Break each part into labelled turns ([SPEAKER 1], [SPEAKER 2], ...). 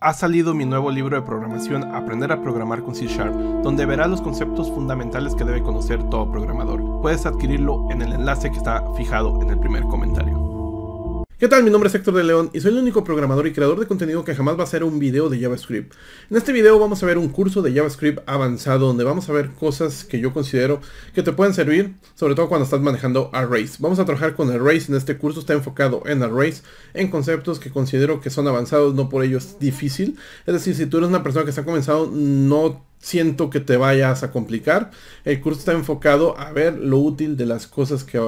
[SPEAKER 1] Ha salido mi nuevo libro de programación Aprender a programar con C Sharp, donde verás los conceptos fundamentales que debe conocer todo programador. Puedes adquirirlo en el enlace que está fijado en el primer comentario. ¿Qué tal? Mi nombre es Héctor de León y soy el único programador y creador de contenido que jamás va a hacer un video de JavaScript. En este video vamos a ver un curso de JavaScript avanzado donde vamos a ver cosas que yo considero que te pueden servir, sobre todo cuando estás manejando arrays. Vamos a trabajar con arrays, en este curso está enfocado en arrays, en conceptos que considero que son avanzados, no por ello es difícil. Es decir, si tú eres una persona que está comenzado, no siento que te vayas a complicar. El curso está enfocado a ver lo útil de las cosas que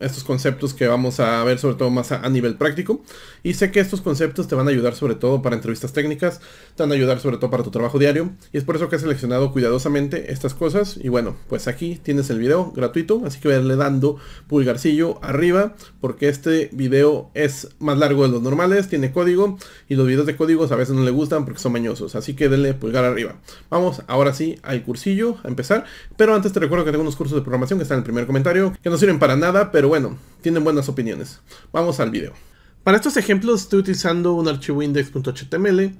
[SPEAKER 1] estos conceptos que vamos a ver sobre todo más a, nivel práctico y sé que estos conceptos te van a ayudar sobre todo para entrevistas técnicas, te van a ayudar sobre todo para tu trabajo diario y es por eso que he seleccionado cuidadosamente estas cosas y bueno, pues aquí tienes el video gratuito, así que verle dando pulgarcillo arriba porque este video es más largo de los normales, tiene código y los videos de códigos a veces no le gustan porque son mañosos, así que denle pulgar arriba. Vamos a ahora sí al cursillo, a empezar. Pero antes te recuerdo que tengo unos cursos de programación que están en el primer comentario, que no sirven para nada, pero bueno, tienen buenas opiniones. Vamos al video. Para estos ejemplos estoy utilizando un archivo index.html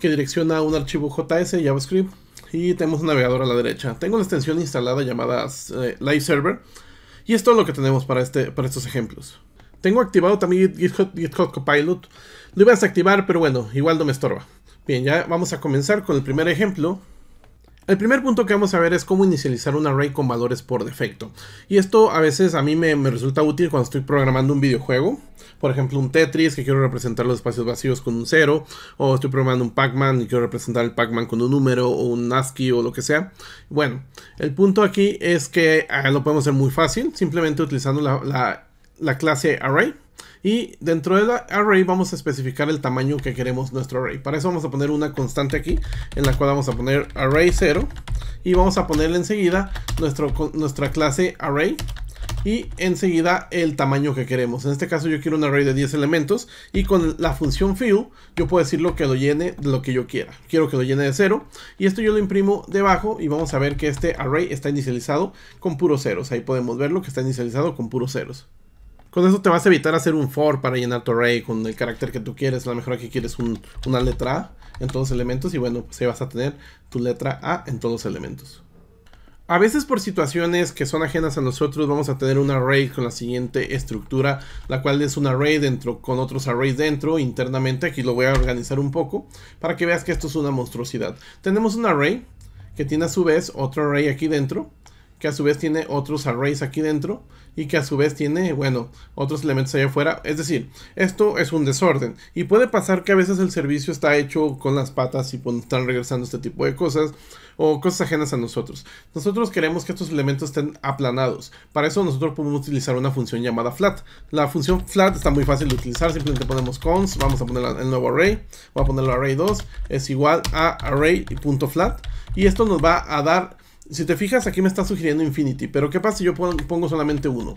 [SPEAKER 1] que direcciona un archivo JS JavaScript y tenemos un navegador a la derecha. Tengo una extensión instalada llamada eh, Live Server y es todo lo que tenemos para, este, para estos ejemplos. Tengo activado también GitHub, GitHub Copilot. Lo iba a desactivar, pero bueno, igual no me estorba. Bien, ya vamos a comenzar con el primer ejemplo el primer punto que vamos a ver es cómo inicializar un array con valores por defecto. Y esto a veces a mí me, resulta útil cuando estoy programando un videojuego. Por ejemplo, un Tetris que quiero representar los espacios vacíos con un cero. O estoy programando un Pac-Man y quiero representar el Pac-Man con un número o un ASCII o lo que sea. Bueno, el punto aquí es que ah, lo podemos hacer muy fácil, simplemente utilizando la clase array y dentro del array vamos a especificar el tamaño que queremos nuestro array. Para eso vamos a poner una constante aquí, en la cual vamos a poner array 0. Y vamos a ponerle enseguida nuestro, nuestra clase array y enseguida el tamaño que queremos. En este caso yo quiero un array de 10 elementos y con la función fill yo puedo decir que lo llene de lo que yo quiera. Quiero que lo llene de 0 y esto yo lo imprimo debajo y vamos a ver que este array está inicializado con puros ceros. Ahí podemos verlo que está inicializado con puros ceros. Con eso te vas a evitar hacer un for para llenar tu array con el carácter que tú quieres. A lo mejor aquí quieres una letra A en todos los elementos y bueno, pues ahí vas a tener tu letra A en todos los elementos. A veces por situaciones que son ajenas a nosotros vamos a tener un array con la siguiente estructura, la cual es un array dentro con otros arrays dentro internamente. Aquí lo voy a organizar un poco para que veas que esto es una monstruosidad. Tenemos un array que tiene a su vez otro array aquí dentro que a su vez tiene otros arrays aquí dentro y que a su vez tiene, bueno, otros elementos allá afuera. Es decir, esto es un desorden y puede pasar que a veces el servicio está hecho con las patas y pues, están regresando este tipo de cosas o cosas ajenas a nosotros. Nosotros queremos que estos elementos estén aplanados. Para eso nosotros podemos utilizar una función llamada flat. La función flat está muy fácil de utilizar, simplemente ponemos cons, vamos a poner el nuevo array, voy a ponerlo array2, es igual a array.flat y esto nos va a dar si te fijas, aquí me está sugiriendo Infinity, pero ¿qué pasa si yo pongo solamente uno?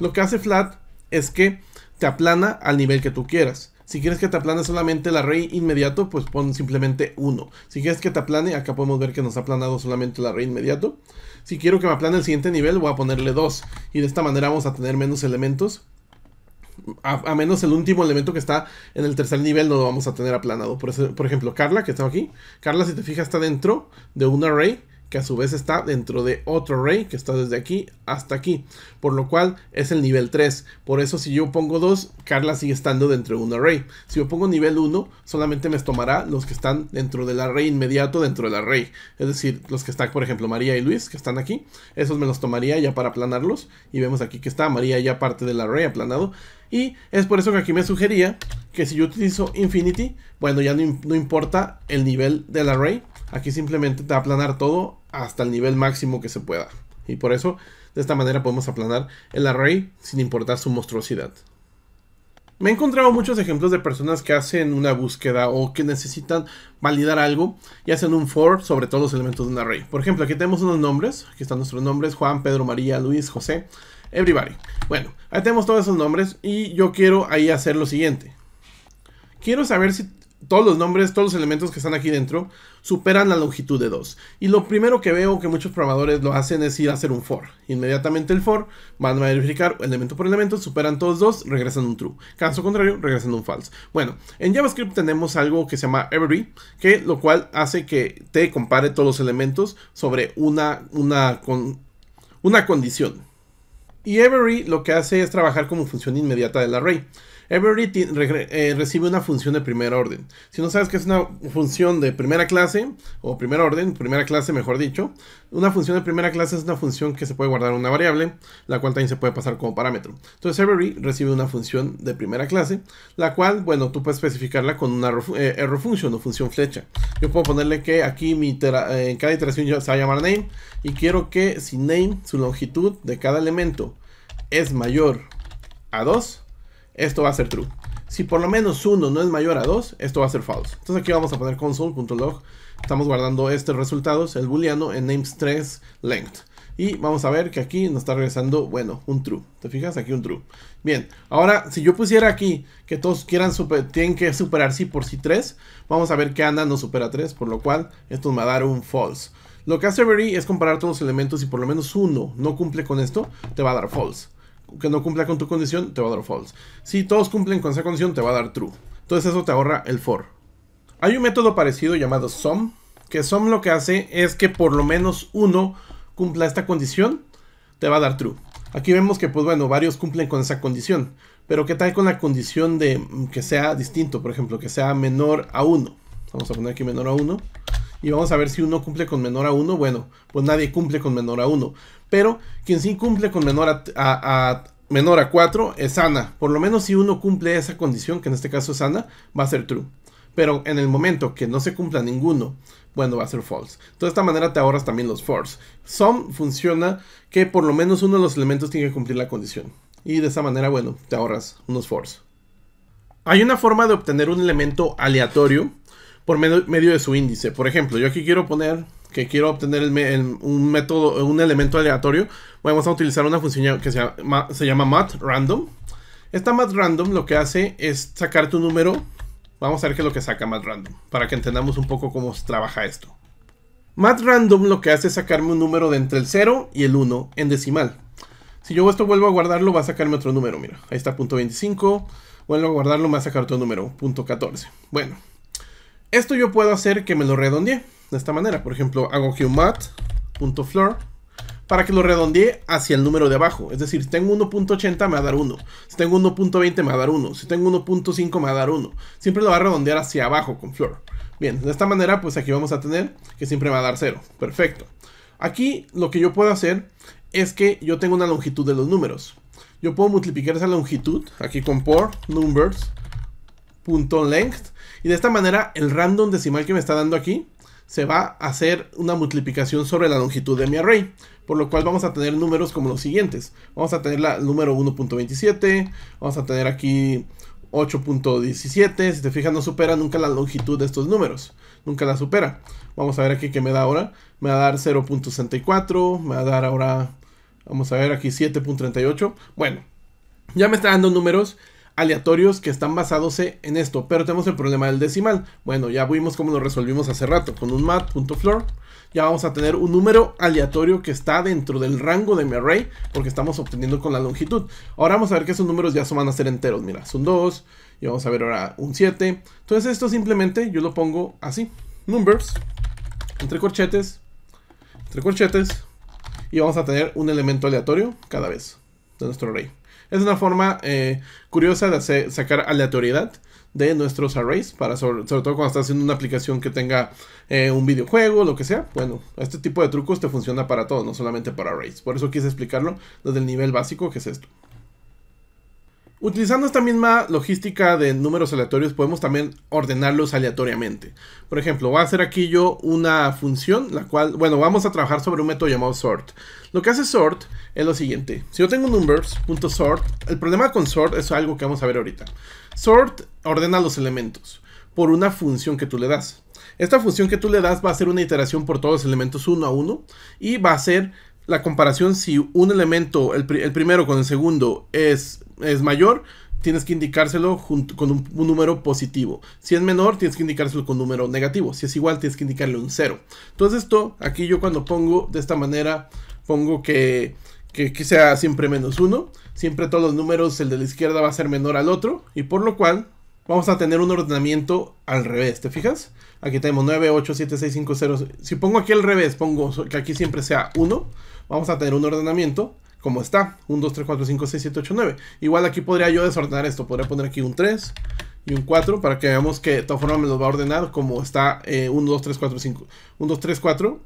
[SPEAKER 1] Lo que hace Flat es que te aplana al nivel que tú quieras. Si quieres que te aplane solamente el array inmediato, pues pon simplemente uno. Si quieres que te aplane, acá podemos ver que nos ha aplanado solamente el array inmediato. Si quiero que me aplane el siguiente nivel, voy a ponerle dos. Y de esta manera vamos a tener menos elementos. A, menos el último elemento que está en el tercer nivel no lo vamos a tener aplanado. Por, por ejemplo, Carla, que está aquí. Carla, si te fijas, está dentro de un array que a su vez está dentro de otro array... que está desde aquí hasta aquí, por lo cual es el nivel 3. Por eso si yo pongo 2, Carla sigue estando dentro de un array. Si yo pongo nivel 1, solamente me tomará los que están dentro del array inmediato dentro del array. Es decir, los que están, por ejemplo, María y Luis, que están aquí, esos me los tomaría ya para aplanarlos. Y vemos aquí que está María ya parte del array aplanado. Y es por eso que aquí me sugería que si yo utilizo infinity, bueno, ya no, no importa el nivel del array. Aquí simplemente te va a aplanar todo hasta el nivel máximo que se pueda. Y por eso, de esta manera podemos aplanar el array sin importar su monstruosidad. Me he encontrado muchos ejemplos de personas que hacen una búsqueda o que necesitan validar algo y hacen un for sobre todos los elementos de un array. Por ejemplo, aquí tenemos unos nombres. Aquí están nuestros nombres. Juan, Pedro, María, Luis, José, everybody. Bueno, ahí tenemos todos esos nombres y yo quiero ahí hacer lo siguiente. Quiero saber si todos los nombres, todos los elementos que están aquí dentro superan la longitud de 2. Y lo primero que veo que muchos programadores lo hacen es ir a hacer un for. Inmediatamente el for van a verificar elemento por elemento, superan todos dos, regresan un true. Caso contrario, regresan un false. Bueno, en JavaScript tenemos algo que se llama every, que lo cual hace que te compare todos los elementos sobre una, una, con, una condición. Y every lo que hace es trabajar como función inmediata del array. Every eh, recibe una función de primer orden. Si no sabes qué es una función de primera clase, o primer orden, primera clase mejor dicho, una función de primera clase es una función que se puede guardar en una variable, la cual también se puede pasar como parámetro. Entonces every recibe una función de primera clase, la cual, bueno, tú puedes especificarla con una eh, error function o función flecha. Yo puedo ponerle que aquí en cada iteración ya se va a llamar name, y quiero que si name, su longitud de cada elemento es mayor a 2, esto va a ser true. Si por lo menos uno no es mayor a 2, esto va a ser false. Entonces aquí vamos a poner console.log. Estamos guardando estos resultados, el booleano en names3 length. Y vamos a ver que aquí nos está regresando, bueno, un true. ¿Te fijas? Aquí un true. Bien, ahora si yo pusiera aquí que todos quieran tienen que superar sí por sí 3, vamos a ver que Ana no supera 3, por lo cual esto nos va a dar un false. Lo que hace Berry es comparar todos los elementos y por lo menos uno no cumple con esto, te va a dar false que no cumpla con tu condición, te va a dar false. Si todos cumplen con esa condición, te va a dar true. Entonces eso te ahorra el for. Hay un método parecido llamado sum, que sum lo que hace es que por lo menos uno cumpla esta condición, te va a dar true. Aquí vemos que, pues bueno, varios cumplen con esa condición. Pero ¿qué tal con la condición de mm, que sea distinto? Por ejemplo, que sea menor a 1. Vamos a poner aquí menor a 1 y vamos a ver si uno cumple con menor a uno. Bueno, pues nadie cumple con menor a uno. Pero quien sí cumple con menor a, menor a 4 es Ana. Por lo menos si uno cumple esa condición, que en este caso es Ana, va a ser true. Pero en el momento que no se cumpla ninguno, bueno, va a ser false. de esta manera te ahorras también los false. Some funciona que por lo menos uno de los elementos tiene que cumplir la condición. Y de esa manera, bueno, te ahorras unos false. Hay una forma de obtener un elemento aleatorio por medio, de su índice. Por ejemplo, yo aquí quiero poner que quiero obtener un método, un elemento aleatorio, vamos a utilizar una función que se llama, MatRandom. Esta MatRandom lo que hace es sacar tu número. Vamos a ver qué es lo que saca MatRandom. para que entendamos un poco cómo trabaja esto. MatRandom lo que hace es sacarme un número de entre el 0 y el 1 en decimal. Si yo esto vuelvo a guardarlo, va a sacarme otro número. Mira, ahí está punto .25. Vuelvo a guardarlo, me va a sacar otro número, punto .14. Bueno, esto yo puedo hacer que me lo redondee de esta manera. Por ejemplo, hago mat.floor, para que lo redondee hacia el número de abajo. Es decir, si tengo 1.80 me va a dar 1. Si tengo 1.20 me va a dar 1. Si tengo 1.5 me va a dar 1. Siempre lo va a redondear hacia abajo con floor. Bien, de esta manera pues aquí vamos a tener que siempre va a dar 0. Perfecto. Aquí lo que yo puedo hacer es que yo tengo una longitud de los números. Yo puedo multiplicar esa longitud aquí con por numbers.length y de esta manera, el random decimal que me está dando aquí se va a hacer una multiplicación sobre la longitud de mi array. Por lo cual vamos a tener números como los siguientes. Vamos a tener el número 1.27, vamos a tener aquí 8.17. Si te fijas, no supera nunca la longitud de estos números. Nunca la supera. Vamos a ver aquí qué me da ahora. Me va a dar 0.64, me va a dar ahora, vamos a ver aquí 7.38. Bueno, ya me está dando números aleatorios que están basados en esto, pero tenemos el problema del decimal. Bueno, ya vimos cómo lo resolvimos hace rato con un mat.floor. Ya vamos a tener un número aleatorio que está dentro del rango de mi array, porque estamos obteniendo con la longitud. Ahora vamos a ver que esos números ya son, van a ser enteros. Mira, son 2, y vamos a ver ahora un 7. Entonces esto simplemente yo lo pongo así, numbers, entre corchetes, entre corchetes, y vamos a tener un elemento aleatorio cada vez de nuestro array. Es una forma eh, curiosa de sacar aleatoriedad de nuestros arrays, para sobre, todo cuando estás haciendo una aplicación que tenga eh, un videojuego, lo que sea. Bueno, este tipo de trucos te funciona para todo, no solamente para arrays. Por eso quise explicarlo desde el nivel básico que es esto. Utilizando esta misma logística de números aleatorios podemos también ordenarlos aleatoriamente. Por ejemplo, voy a hacer aquí yo una función, la cual, bueno, vamos a trabajar sobre un método llamado sort. Lo que hace sort es lo siguiente. Si yo tengo numbers.sort, el problema con sort es algo que vamos a ver ahorita. Sort ordena los elementos por una función que tú le das. Esta función que tú le das va a ser una iteración por todos los elementos uno a uno y va a ser la comparación si un elemento, el, primero con el segundo, es, es mayor, tienes que indicárselo con un, número positivo. Si es menor, tienes que indicárselo con un número negativo. Si es igual, tienes que indicarle un 0. Entonces esto, aquí yo cuando pongo de esta manera, pongo que, que, que sea siempre menos uno. Siempre todos los números, el de la izquierda va a ser menor al otro. Y por lo cual, vamos a tener un ordenamiento al revés, ¿te fijas? Aquí tenemos 9, 8, 7, 6, 5, 0. Si pongo aquí al revés, pongo que aquí siempre sea 1, vamos a tener un ordenamiento como está. 1, 2, 3, 4, 5, 6, 7, 8, 9. Igual aquí podría yo desordenar esto. Podría poner aquí un 3 y un 4 para que veamos que de todas formas me los va a ordenar como está 1, 2, 3, 4, 5. 1, 2, 3, 4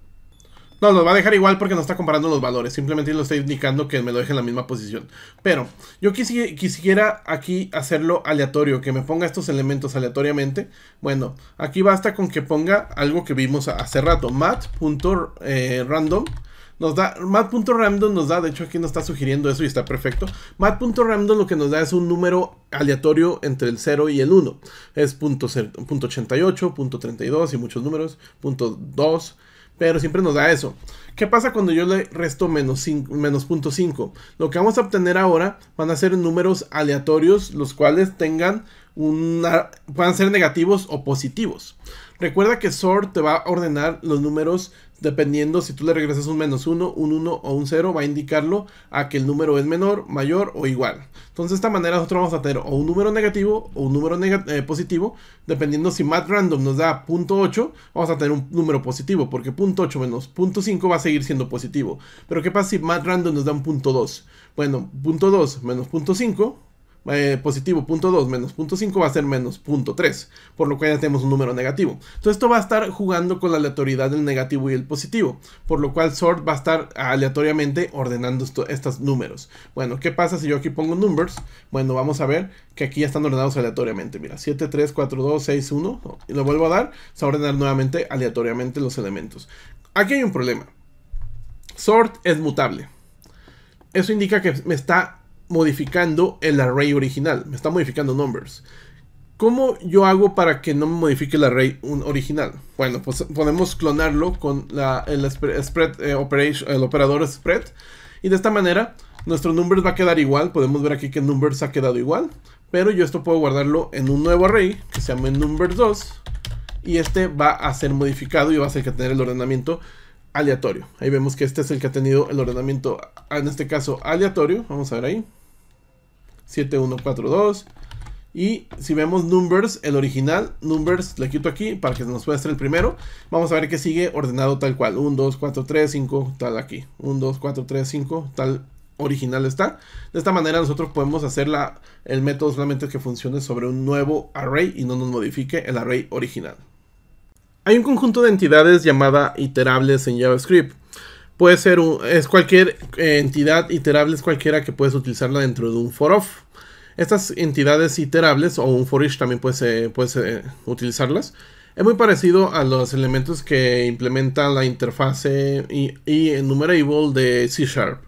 [SPEAKER 1] no, lo va a dejar igual porque no está comparando los valores. Simplemente lo está indicando que me lo deje en la misma posición. Pero yo quisiera aquí hacerlo aleatorio, que me ponga estos elementos aleatoriamente. Bueno, aquí basta con que ponga algo que vimos hace rato. Mat.random eh, nos da mat.random nos da, de hecho aquí nos está sugiriendo eso y está perfecto. Mat.random lo que nos da es un número aleatorio entre el 0 y el 1. Es punto .88, .32 y muchos números, .2 pero siempre nos da eso. ¿Qué pasa cuando yo le resto menos, 5, Lo que vamos a obtener ahora van a ser números aleatorios, los cuales tengan una, ser negativos o positivos. Recuerda que sort te va a ordenar los números Dependiendo si tú le regresas un menos 1, un 1 o un 0, va a indicarlo a que el número es menor, mayor o igual. Entonces, de esta manera nosotros vamos a tener o un número negativo o un número eh, positivo. Dependiendo si matrandom Random nos da .8, vamos a tener un número positivo, porque .8 menos .5 va a seguir siendo positivo. Pero, ¿qué pasa si matrandom Random nos da un .2? Bueno, .2 menos .5 eh, positivo punto 2 menos punto 5 va a ser menos punto 3, por lo cual ya tenemos un número negativo. Entonces esto va a estar jugando con la aleatoriedad del negativo y el positivo, por lo cual sort va a estar aleatoriamente ordenando estos números. Bueno, ¿qué pasa si yo aquí pongo numbers? Bueno, vamos a ver que aquí ya están ordenados aleatoriamente. Mira, 7, 3, 4, 2, 6, 1, y lo vuelvo a dar, se va a ordenar nuevamente aleatoriamente los elementos. Aquí hay un problema. Sort es mutable. Eso indica que me está modificando el array original, me está modificando numbers. ¿Cómo yo hago para que no me modifique el array original? Bueno, pues podemos clonarlo con el, spread, eh, operation, el operador spread. Y de esta manera, nuestro numbers va a quedar igual. Podemos ver aquí que numbers ha quedado igual. Pero yo esto puedo guardarlo en un nuevo array que se llama numbers2. Y este va a ser modificado y va a ser que tener el ordenamiento aleatorio. Ahí vemos que este es el que ha tenido el ordenamiento, en este caso, aleatorio. Vamos a ver ahí. 7142. Y si vemos Numbers, el original, Numbers, le quito aquí para que nos muestre el primero. Vamos a ver que sigue ordenado tal cual. 1, 2, 4, 3, 5, tal aquí. 1, 2, 4, 3, 5, tal original está. De esta manera nosotros podemos hacer el método solamente que funcione sobre un nuevo array y no nos modifique el array original. Hay un conjunto de entidades llamada iterables en JavaScript puede ser es cualquier eh, entidad iterable, cualquiera que puedes utilizarla dentro de un for Estas entidades iterables o un for también puedes, eh, utilizarlas. Es muy parecido a los elementos que implementa la interfase y, enumerable de C Sharp.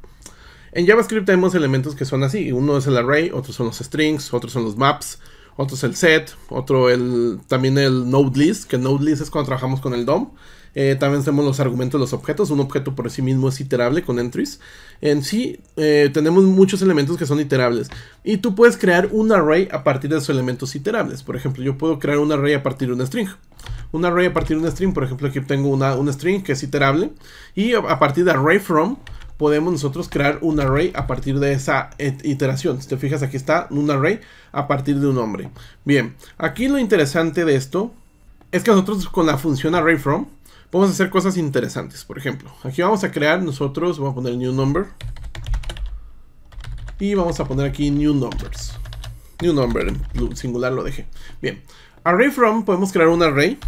[SPEAKER 1] En JavaScript tenemos elementos que son así. Uno es el array, otros son los strings, otros son los maps, otros el set, otro el, también el node list, que node list es cuando trabajamos con el DOM. Eh, también tenemos los argumentos de los objetos. Un objeto por sí mismo es iterable con entries. En sí, eh, tenemos muchos elementos que son iterables. Y tú puedes crear un array a partir de esos elementos iterables. Por ejemplo, yo puedo crear un array a partir de un string. Un array a partir de un string, por ejemplo, aquí tengo una, un string que es iterable. Y a partir de array from, podemos nosotros crear un array a partir de esa iteración. Si te fijas, aquí está un array a partir de un nombre. Bien, aquí lo interesante de esto es que nosotros con la función array from Vamos a hacer cosas interesantes. Por ejemplo, aquí vamos a crear nosotros, vamos a poner new number. Y vamos a poner aquí new numbers. New number, en singular lo dejé. Bien, array from, podemos crear un array.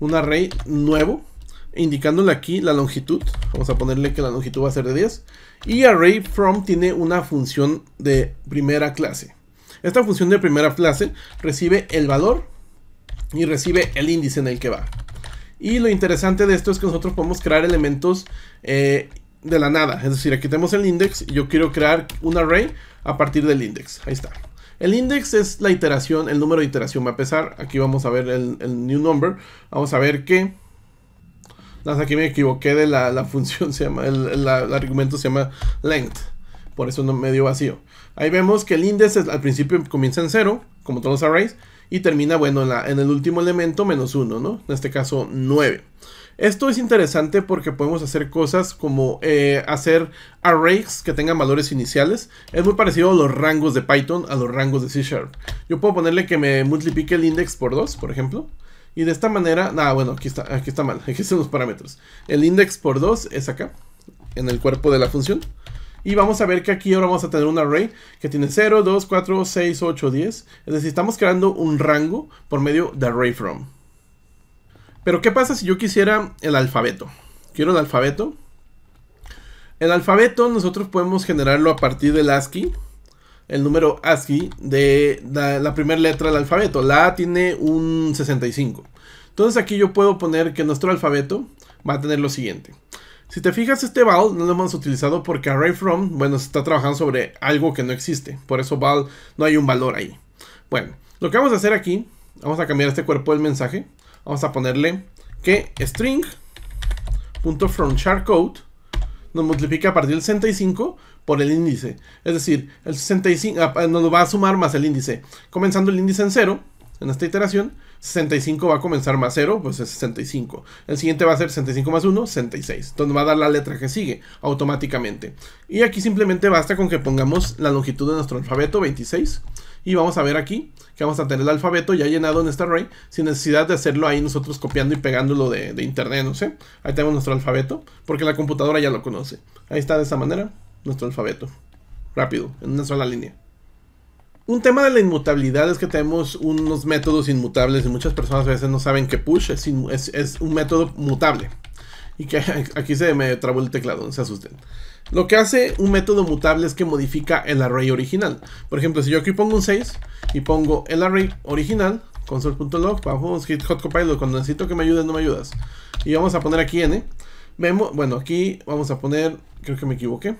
[SPEAKER 1] Un array nuevo, indicándole aquí la longitud. Vamos a ponerle que la longitud va a ser de 10. Y array from tiene una función de primera clase. Esta función de primera clase recibe el valor y recibe el índice en el que va. Y lo interesante de esto es que nosotros podemos crear elementos eh, de la nada. Es decir, aquí tenemos el index y yo quiero crear un array a partir del index. Ahí está. El index es la iteración, el número de iteración va a pesar. Aquí vamos a ver el, new number. Vamos a ver que... Nada, aquí me equivoqué de la, función, se llama, el, argumento se llama length. Por eso no me dio vacío. Ahí vemos que el index al principio comienza en cero. como todos los arrays, y termina, bueno, en, el último elemento menos 1, ¿no? En este caso 9. Esto es interesante porque podemos hacer cosas como eh, hacer arrays que tengan valores iniciales. Es muy parecido a los rangos de Python, a los rangos de C Sharp. Yo puedo ponerle que me multiplique el index por 2, por ejemplo. Y de esta manera, nada, ah, bueno, aquí está, aquí está mal, aquí están los parámetros. El index por 2 es acá, en el cuerpo de la función. Y vamos a ver que aquí ahora vamos a tener un array que tiene 0, 2, 4, 6, 8, 10. Es decir, estamos creando un rango por medio de array from. Pero ¿qué pasa si yo quisiera el alfabeto? Quiero el alfabeto. El alfabeto nosotros podemos generarlo a partir del ASCII. El número ASCII de la, la primera letra del alfabeto. La A tiene un 65. Entonces aquí yo puedo poner que nuestro alfabeto va a tener lo siguiente. Si te fijas, este val no lo hemos utilizado porque Array From, bueno, se está trabajando sobre algo que no existe. Por eso val no hay un valor ahí. Bueno, lo que vamos a hacer aquí, vamos a cambiar este cuerpo del mensaje. Vamos a ponerle que string.fromCharCode nos multiplica a partir del 65 por el índice. Es decir, el 65 ah, nos lo va a sumar más el índice. Comenzando el índice en 0 en esta iteración 65 va a comenzar más 0, pues es 65. El siguiente va a ser 65 más 1, 66. Entonces va a dar la letra que sigue automáticamente. Y aquí simplemente basta con que pongamos la longitud de nuestro alfabeto, 26. Y vamos a ver aquí que vamos a tener el alfabeto ya llenado en este array sin necesidad de hacerlo ahí nosotros copiando y pegándolo de, de internet, no sé. Ahí tenemos nuestro alfabeto porque la computadora ya lo conoce. Ahí está de esa manera nuestro alfabeto. Rápido, en una sola línea. Un tema de la inmutabilidad es que tenemos unos métodos inmutables y muchas personas a veces no saben que push es, un método mutable. Y que aquí se me trabó el teclado, no se asusten. Lo que hace un método mutable es que modifica el array original. Por ejemplo, si yo aquí pongo un 6 y pongo el array original, console.log, vamos, hit hot copilot, cuando necesito que me ayudes, no me ayudas. Y vamos a poner aquí n. Vemos, bueno, aquí vamos a poner, creo que me equivoqué.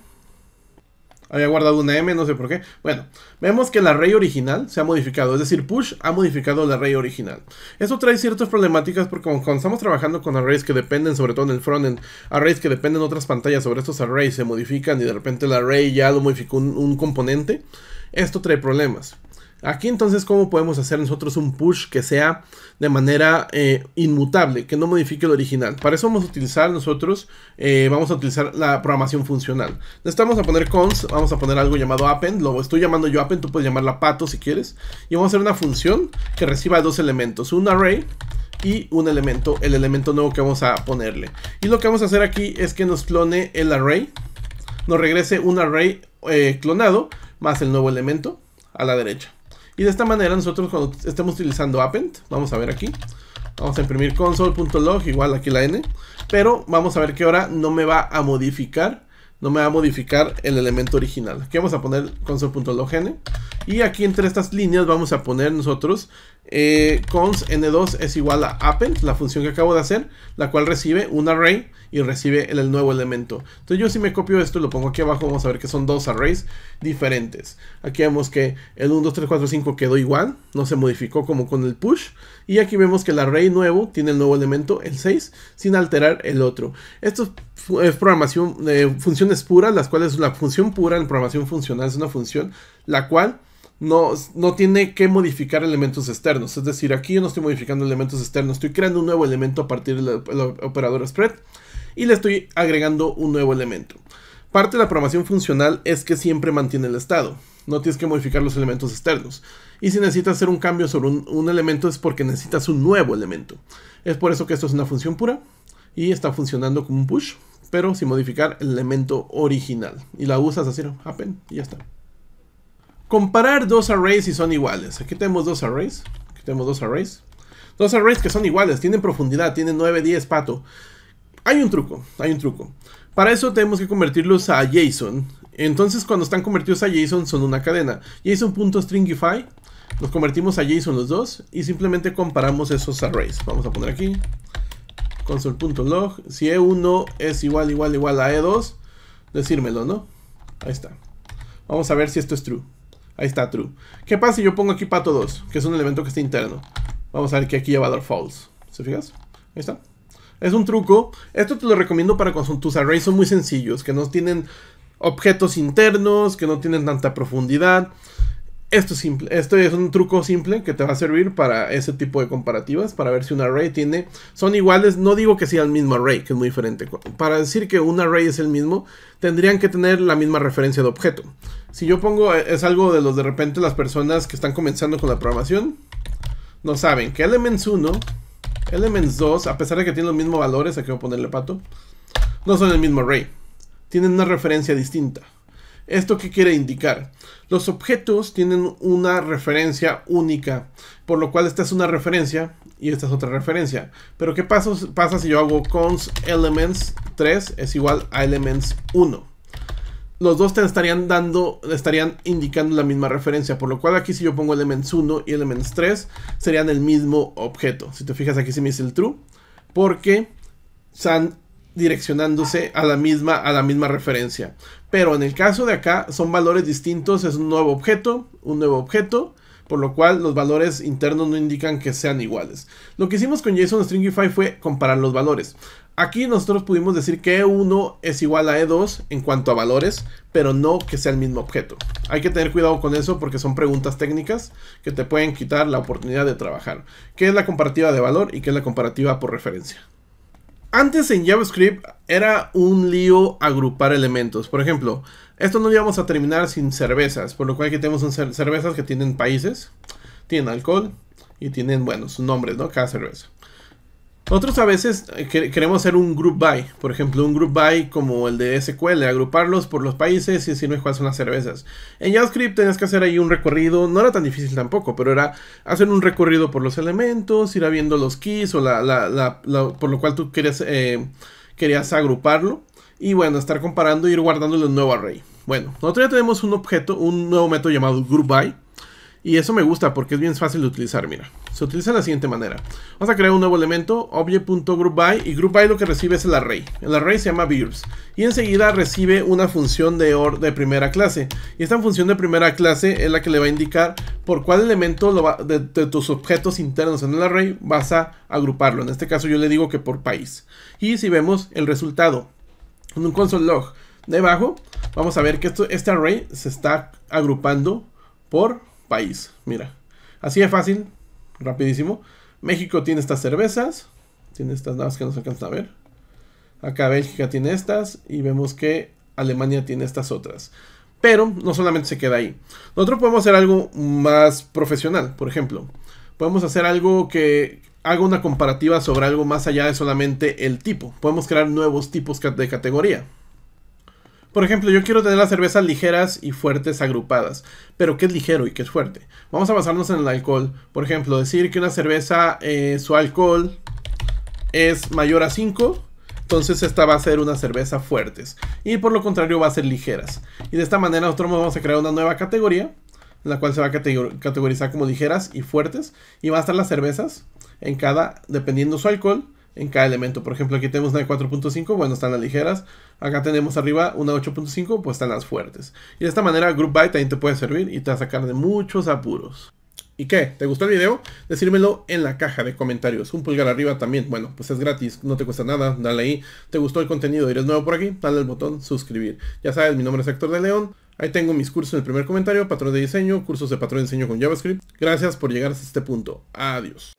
[SPEAKER 1] Había guardado una M, no sé por qué. Bueno, vemos que el array original se ha modificado, es decir, push ha modificado el array original. Eso trae ciertas problemáticas porque cuando estamos trabajando con arrays que dependen, sobre todo en el frontend, arrays que dependen de otras pantallas sobre estos arrays se modifican y de repente el array ya lo modificó un componente, esto trae problemas. Aquí entonces, ¿cómo podemos hacer nosotros un push que sea de manera eh, inmutable, que no modifique el original? Para eso vamos a utilizar nosotros, eh, vamos a utilizar la programación funcional. Necesitamos a poner cons, vamos a poner algo llamado append, lo estoy llamando yo append, tú puedes llamarla pato si quieres. Y vamos a hacer una función que reciba dos elementos, un array y un elemento, el elemento nuevo que vamos a ponerle. Y lo que vamos a hacer aquí es que nos clone el array, nos regrese un array eh, clonado más el nuevo elemento a la derecha. Y de esta manera nosotros cuando estemos utilizando append, vamos a ver aquí, vamos a imprimir console.log, igual aquí la n, pero vamos a ver que ahora no me va a modificar, no me va a modificar el elemento original. Aquí vamos a poner console.log n. Y aquí entre estas líneas vamos a poner nosotros eh, cons n2 es igual a append, la función que acabo de hacer, la cual recibe un array y recibe el, nuevo elemento. Entonces yo si me copio esto y lo pongo aquí abajo, vamos a ver que son dos arrays diferentes. Aquí vemos que el 1, 2, 3, 4, 5 quedó igual, no se modificó como con el push. Y aquí vemos que el array nuevo tiene el nuevo elemento, el 6, sin alterar el otro. Esto es programación, eh, funciones puras, las cuales la función pura en programación funcional es una función la cual no, tiene que modificar elementos externos. Es decir, aquí yo no estoy modificando elementos externos, estoy creando un nuevo elemento a partir del operador spread y le estoy agregando un nuevo elemento. Parte de la programación funcional es que siempre mantiene el estado. No tienes que modificar los elementos externos. Y si necesitas hacer un cambio sobre un, elemento es porque necesitas un nuevo elemento. Es por eso que esto es una función pura y está funcionando como un push, pero sin modificar el elemento original. Y la usas así, happen, y ya está. Comparar dos arrays si son iguales. Aquí tenemos dos arrays. Aquí tenemos dos arrays. Dos arrays que son iguales, tienen profundidad, tienen 9, 10, pato. Hay un truco, hay un truco. Para eso tenemos que convertirlos a JSON. Entonces cuando están convertidos a JSON son una cadena. JSON.stringify. Los convertimos a JSON los dos y simplemente comparamos esos arrays. Vamos a poner aquí console.log. Si E1 es igual, igual, igual a E2, decírmelo, ¿no? Ahí está. Vamos a ver si esto es true. Ahí está true. ¿Qué pasa si yo pongo aquí pato 2? Que es un elemento que está interno. Vamos a ver que aquí ya a dar false. ¿Se fijas? Ahí está. Es un truco. Esto te lo recomiendo para cuando tus arrays son muy sencillos, que no tienen objetos internos, que no tienen tanta profundidad. Esto es, simple, esto es un truco simple que te va a servir para ese tipo de comparativas, para ver si un array tiene... Son iguales, no digo que sea el mismo array, que es muy diferente. Para decir que un array es el mismo, tendrían que tener la misma referencia de objeto. Si yo pongo, eh, es algo de los de repente las personas que están comenzando con la programación, no saben que Elements 1, Elements 2, a pesar de que tienen los mismos valores, aquí voy a ponerle pato, no son el mismo array. Tienen una referencia distinta. ¿Esto qué quiere indicar? Los objetos tienen una referencia única, por lo cual esta es una referencia y esta es otra referencia. Pero ¿qué pasa, pasa si yo hago const elements 3 es igual a elements 1? los dos te estarían dando, estarían indicando la misma referencia, por lo cual aquí si yo pongo elements 1 y elements 3 serían el mismo objeto. Si te fijas aquí se me dice el true, porque están direccionándose a la misma, a la misma referencia. Pero en el caso de acá son valores distintos, es un nuevo objeto, un nuevo objeto, por lo cual los valores internos no indican que sean iguales. Lo que hicimos con JSON Stringify fue comparar los valores. Aquí nosotros pudimos decir que E1 es igual a E2 en cuanto a valores, pero no que sea el mismo objeto. Hay que tener cuidado con eso porque son preguntas técnicas que te pueden quitar la oportunidad de trabajar. ¿Qué es la comparativa de valor y qué es la comparativa por referencia? Antes en JavaScript era un lío agrupar elementos. Por ejemplo, esto no lo íbamos a terminar sin cervezas, por lo cual aquí tenemos cervezas que tienen países, tienen alcohol y tienen, bueno, sus nombres, ¿no? Cada cerveza. Otros a veces eh, queremos hacer un group by, por ejemplo, un group by como el de SQL, agruparlos por los países y decirnos cuáles son las cervezas. En JavaScript tenías que hacer ahí un recorrido, no era tan difícil tampoco, pero era hacer un recorrido por los elementos, ir viendo los keys o la, por lo cual tú querías, eh, querías agruparlo y bueno, estar comparando y e ir guardando el nuevo array. Bueno, nosotros ya tenemos un objeto, un nuevo método llamado group by y eso me gusta porque es bien fácil de utilizar, mira. Se utiliza de la siguiente manera. Vamos a crear un nuevo elemento, object.groupBy, y groupBy lo que recibe es el array. El array se llama views. Y enseguida recibe una función de, or de primera clase. Y esta función de primera clase es la que le va a indicar por cuál elemento de, tus objetos internos en el array vas a agruparlo. En este caso yo le digo que por país. Y si vemos el resultado en un console log debajo, vamos a ver que esto, este array se está agrupando por país. Mira, así de fácil, rapidísimo. México tiene estas cervezas, tiene estas nada que nos alcanzan a ver. Acá Bélgica tiene estas y vemos que Alemania tiene estas otras. Pero no solamente se queda ahí. Nosotros podemos hacer algo más profesional, por ejemplo. Podemos hacer algo que haga una comparativa sobre algo más allá de solamente el tipo. Podemos crear nuevos tipos de categoría. Por ejemplo, yo quiero tener las cervezas ligeras y fuertes agrupadas, pero ¿qué es ligero y qué es fuerte? Vamos a basarnos en el alcohol. Por ejemplo, decir que una cerveza, eh, su alcohol es mayor a 5, entonces esta va a ser una cerveza fuertes. Y por lo contrario va a ser ligeras. Y de esta manera nosotros vamos a crear una nueva categoría, en la cual se va a categorizar como ligeras y fuertes. Y va a estar las cervezas en cada, dependiendo su alcohol, en cada elemento. Por ejemplo, aquí tenemos una de 4.5, bueno, están las ligeras. Acá tenemos arriba una 8.5, pues están las fuertes. Y de esta manera Group By también te puede servir y te va a sacar de muchos apuros. ¿Y qué? ¿Te gustó el video? Decírmelo en la caja de comentarios. Un pulgar arriba también. Bueno, pues es gratis, no te cuesta nada. Dale ahí. ¿Te gustó el contenido? ¿Eres nuevo por aquí? Dale al botón suscribir. Ya sabes, mi nombre es Héctor de León. Ahí tengo mis cursos en el primer comentario, patrón de diseño, cursos de patrón de diseño con JavaScript. Gracias por llegar hasta este punto. Adiós.